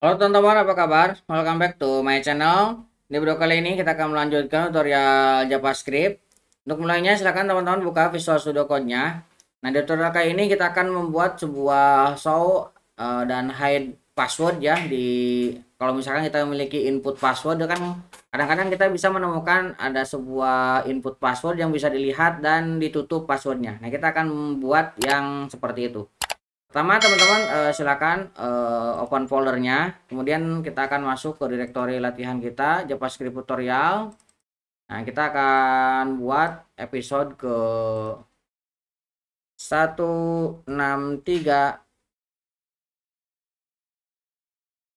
Halo teman-teman apa kabar? Welcome back to my channel Di video kali ini kita akan melanjutkan tutorial JavaScript Untuk mulainya silahkan teman-teman buka Visual Studio Code-nya Nah di tutorial kali ini kita akan membuat sebuah show uh, dan hide password ya di Kalau misalkan kita memiliki input password kan kadang-kadang kita bisa menemukan ada sebuah input password yang bisa dilihat dan ditutup passwordnya Nah kita akan membuat yang seperti itu Pertama teman-teman uh, silakan uh, open foldernya. Kemudian kita akan masuk ke direktori latihan kita JavaScript tutorial. Nah, kita akan buat episode ke 163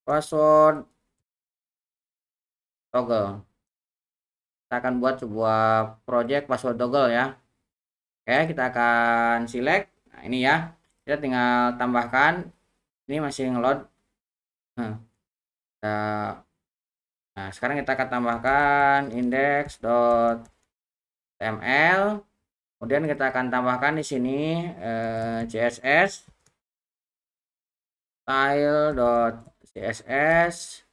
password toggle. Kita akan buat sebuah project password toggle ya. Oke, kita akan select. Nah, ini ya kita ya, tinggal tambahkan ini masih ngelot nah, sekarang kita akan tambahkan indeks dot ml kemudian kita akan tambahkan di sini eh, css style dot css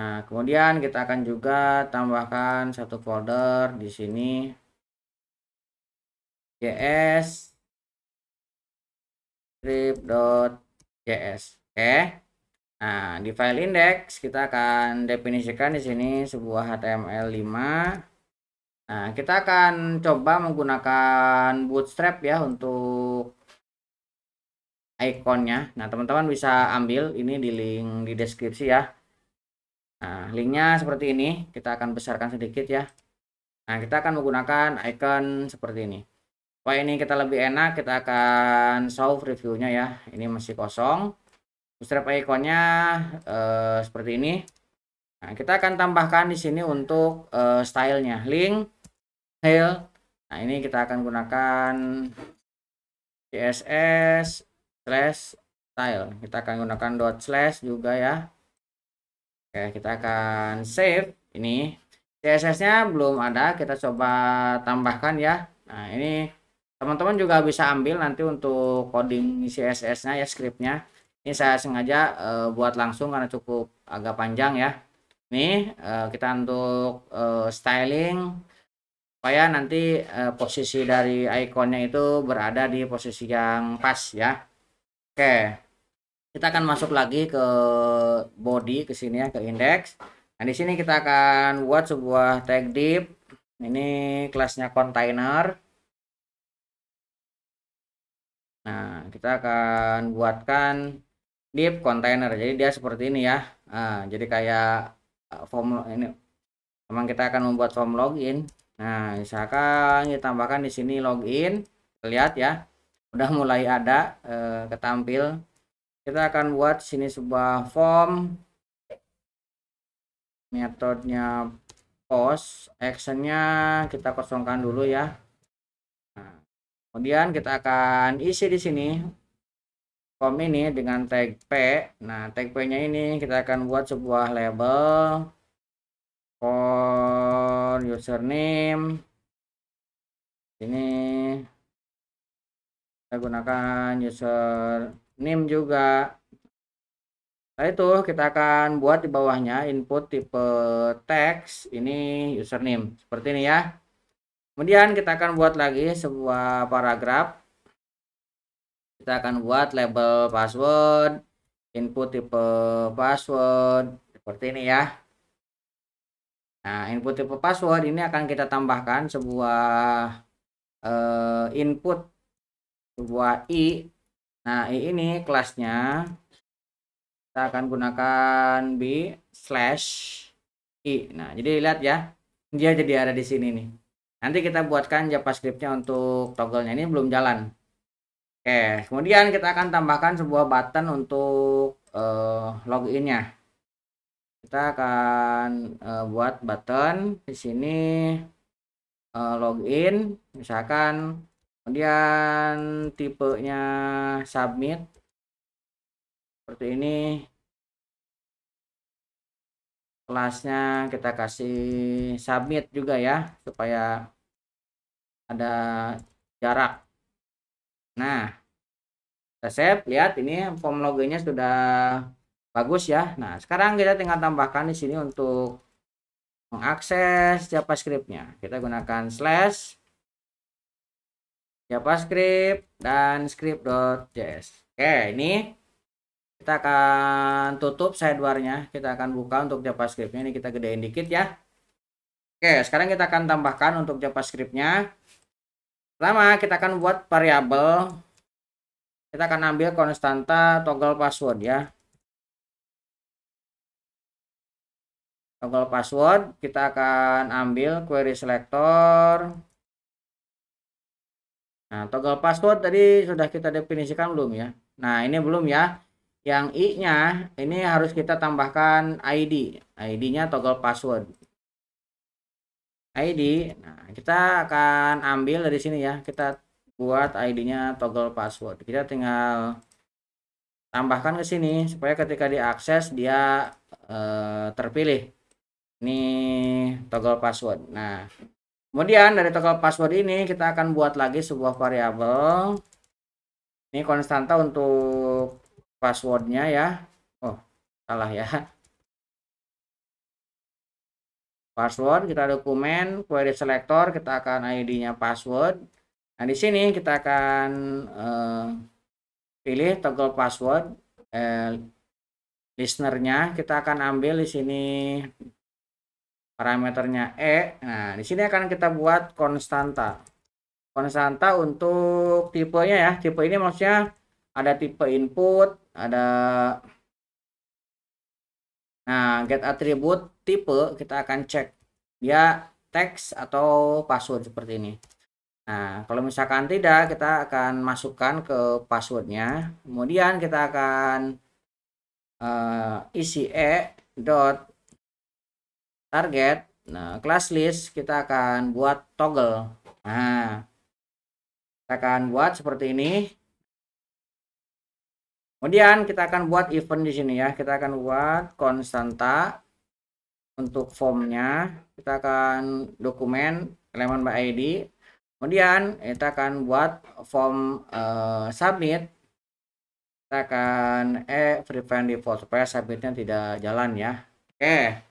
nah kemudian kita akan juga tambahkan satu folder di sini js script.js. Oke. Okay. Nah, di file index kita akan definisikan di sini sebuah HTML5. Nah, kita akan coba menggunakan Bootstrap ya untuk ikonnya. Nah, teman-teman bisa ambil ini di link di deskripsi ya. Nah, linknya seperti ini. Kita akan besarkan sedikit ya. Nah, kita akan menggunakan icon seperti ini supaya ini kita lebih enak kita akan solve reviewnya ya ini masih kosong bootstrap iconnya eh, seperti ini nah, kita akan tambahkan di sini untuk eh, stylenya link tail. nah ini kita akan gunakan css slash style kita akan gunakan dot slash juga ya oke kita akan save ini css nya belum ada kita coba tambahkan ya nah ini teman-teman juga bisa ambil nanti untuk coding CSS nya ya scriptnya ini saya sengaja uh, buat langsung karena cukup agak panjang ya ini uh, eh, kita untuk uh, styling supaya nanti uh, posisi dari ikonnya itu berada di posisi yang pas ya oke kita akan masuk lagi ke body ke sini ya ke index nah di sini kita akan buat sebuah tag div ini kelasnya container kita akan buatkan div container. Jadi dia seperti ini ya. Nah, jadi kayak eh, form ini memang kita akan membuat form login. Nah, misalkan kita tambahkan di sini login. Lihat ya. Udah mulai ada eh, ketampil. Kita akan buat sini sebuah form metodenya post actionnya kita kosongkan dulu ya nah, Kemudian kita akan isi di sini form ini dengan tag P. Nah, tag P-nya ini kita akan buat sebuah label for username. Ini kita gunakan username juga. Setelah itu kita akan buat di bawahnya input tipe text ini username seperti ini ya. Kemudian kita akan buat lagi sebuah paragraf. Kita akan buat label password, input tipe password seperti ini ya. Nah, input tipe password ini akan kita tambahkan sebuah uh, input sebuah i. Nah, i ini kelasnya kita akan gunakan b slash i. Nah, jadi lihat ya, dia jadi ada di sini nih. Nanti kita buatkan JavaScriptnya untuk toggle-nya ini belum jalan. Oke, kemudian kita akan tambahkan sebuah button untuk uh, login-nya. Kita akan uh, buat button di sini uh, login, misalkan kemudian tipenya submit seperti ini. Kelasnya kita kasih submit juga ya supaya ada jarak nah kita save lihat ini form loginnya sudah bagus ya nah sekarang kita tinggal tambahkan di sini untuk mengakses JavaScript-nya. kita gunakan slash javascript dan script.js oke ini kita akan tutup sidebar-nya. kita akan buka untuk JavaScript-nya. ini kita gedein dikit ya oke sekarang kita akan tambahkan untuk JavaScript-nya. Pertama, kita akan buat variabel. Kita akan ambil konstanta toggle password ya. Toggle password, kita akan ambil query selector. Nah, toggle password tadi sudah kita definisikan belum ya? Nah, ini belum ya. Yang i-nya ini harus kita tambahkan ID. ID-nya toggle password. ID. Nah, kita akan ambil dari sini ya. Kita buat ID-nya toggle password. Kita tinggal tambahkan ke sini supaya ketika diakses dia eh, terpilih. Ini toggle password. Nah, kemudian dari toggle password ini kita akan buat lagi sebuah variabel. Ini konstanta untuk passwordnya ya. Oh, salah ya password, kita dokumen, query selector, kita akan ID-nya password. Nah, di sini kita akan uh, pilih toggle password eh, listenernya. Kita akan ambil di sini parameternya E. Nah, di sini akan kita buat konstanta. Konstanta untuk tipenya ya. Tipe ini maksudnya ada tipe input, ada Nah, get atribut tipe kita akan cek dia teks atau password seperti ini. Nah, kalau misalkan tidak, kita akan masukkan ke passwordnya. Kemudian kita akan uh, isi e dot target. Nah, class list kita akan buat toggle. Nah, kita akan buat seperti ini. Kemudian kita akan buat event di sini ya. Kita akan buat konstanta untuk formnya. Kita akan dokumen elemen by ID. Kemudian kita akan buat form uh, submit. Kita akan eh prevent default supaya submitnya tidak jalan ya. Oke.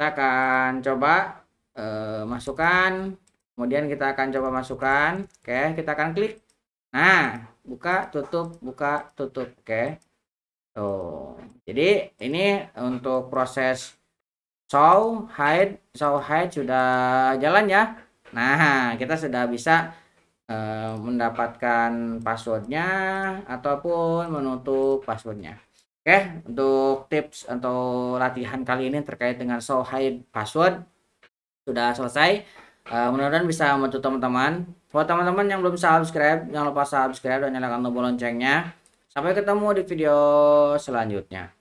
Kita akan coba uh, masukkan. Kemudian kita akan coba masukkan. Oke, kita akan klik. Nah, buka tutup buka tutup oke okay. tuh jadi ini untuk proses show hide show hide sudah jalan ya nah kita sudah bisa uh, mendapatkan passwordnya ataupun menutup passwordnya oke okay. untuk tips atau latihan kali ini terkait dengan show hide password sudah selesai Uh, mudah-mudahan bisa membantu teman-teman. Buat teman-teman yang belum subscribe, jangan lupa subscribe dan nyalakan tombol loncengnya. Sampai ketemu di video selanjutnya.